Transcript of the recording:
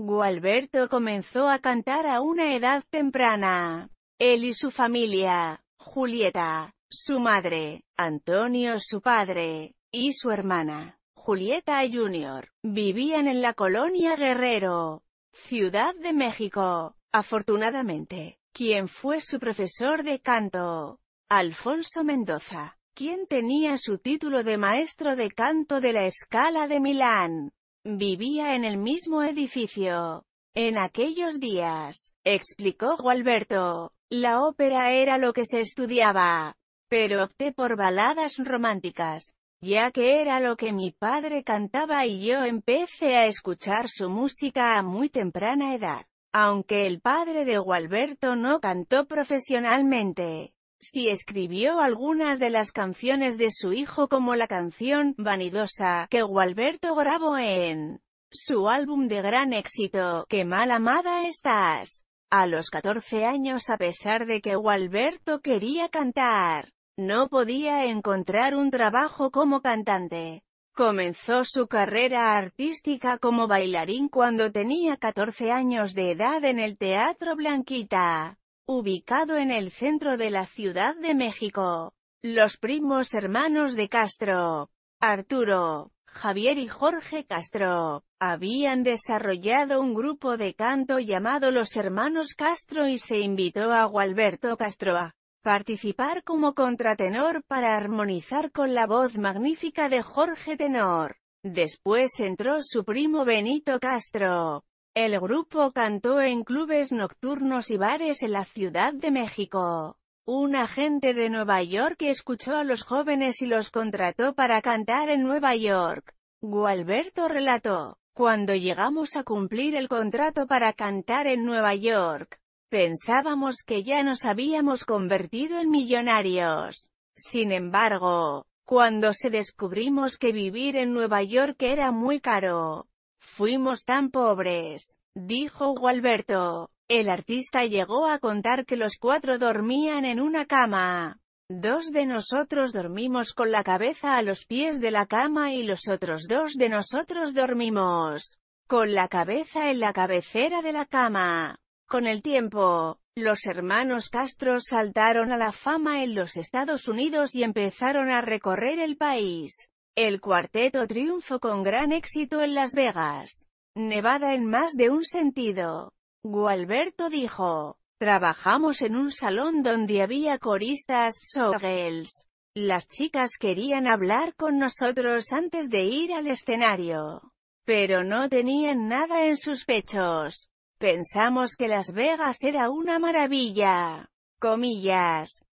Gualberto comenzó a cantar a una edad temprana. Él y su familia, Julieta, su madre, Antonio su padre, y su hermana, Julieta Junior, vivían en la colonia Guerrero, Ciudad de México. Afortunadamente, quien fue su profesor de canto, Alfonso Mendoza, quien tenía su título de maestro de canto de la Escala de Milán, vivía en el mismo edificio. En aquellos días, explicó Gualberto, la ópera era lo que se estudiaba, pero opté por baladas románticas, ya que era lo que mi padre cantaba y yo empecé a escuchar su música a muy temprana edad. Aunque el padre de Gualberto no cantó profesionalmente, si escribió algunas de las canciones de su hijo como la canción «Vanidosa» que Gualberto grabó en su álbum de gran éxito, «Qué mal amada estás». A los 14 años a pesar de que Gualberto quería cantar, no podía encontrar un trabajo como cantante. Comenzó su carrera artística como bailarín cuando tenía 14 años de edad en el Teatro Blanquita ubicado en el centro de la Ciudad de México. Los primos hermanos de Castro, Arturo, Javier y Jorge Castro, habían desarrollado un grupo de canto llamado Los Hermanos Castro y se invitó a Gualberto Castro a participar como contratenor para armonizar con la voz magnífica de Jorge Tenor. Después entró su primo Benito Castro, el grupo cantó en clubes nocturnos y bares en la Ciudad de México. Un agente de Nueva York escuchó a los jóvenes y los contrató para cantar en Nueva York. Gualberto relató, cuando llegamos a cumplir el contrato para cantar en Nueva York, pensábamos que ya nos habíamos convertido en millonarios. Sin embargo, cuando se descubrimos que vivir en Nueva York era muy caro, Fuimos tan pobres, dijo Gualberto. El artista llegó a contar que los cuatro dormían en una cama. Dos de nosotros dormimos con la cabeza a los pies de la cama y los otros dos de nosotros dormimos con la cabeza en la cabecera de la cama. Con el tiempo, los hermanos Castro saltaron a la fama en los Estados Unidos y empezaron a recorrer el país. El cuarteto triunfó con gran éxito en Las Vegas, Nevada en más de un sentido. Gualberto dijo, trabajamos en un salón donde había coristas, showgirls. Las chicas querían hablar con nosotros antes de ir al escenario, pero no tenían nada en sus pechos. Pensamos que Las Vegas era una maravilla. Comillas.